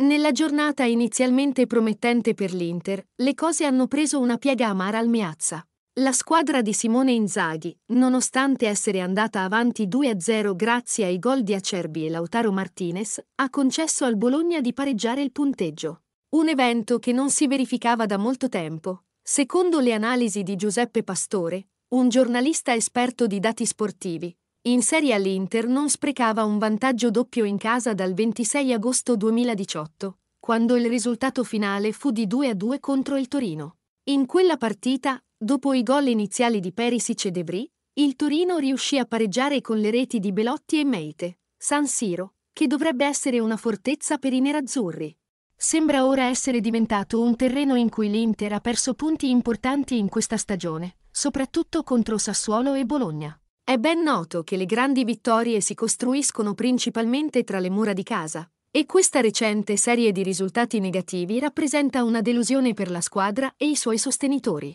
Nella giornata inizialmente promettente per l'Inter, le cose hanno preso una piega amara al Miazza. La squadra di Simone Inzaghi, nonostante essere andata avanti 2-0 grazie ai gol di Acerbi e Lautaro Martinez, ha concesso al Bologna di pareggiare il punteggio. Un evento che non si verificava da molto tempo. Secondo le analisi di Giuseppe Pastore, un giornalista esperto di dati sportivi, in Serie A l'Inter non sprecava un vantaggio doppio in casa dal 26 agosto 2018, quando il risultato finale fu di 2-2 contro il Torino. In quella partita, dopo i gol iniziali di Perisic e Debris, il Torino riuscì a pareggiare con le reti di Belotti e Meite, San Siro, che dovrebbe essere una fortezza per i nerazzurri. Sembra ora essere diventato un terreno in cui l'Inter ha perso punti importanti in questa stagione, soprattutto contro Sassuolo e Bologna. È ben noto che le grandi vittorie si costruiscono principalmente tra le mura di casa, e questa recente serie di risultati negativi rappresenta una delusione per la squadra e i suoi sostenitori.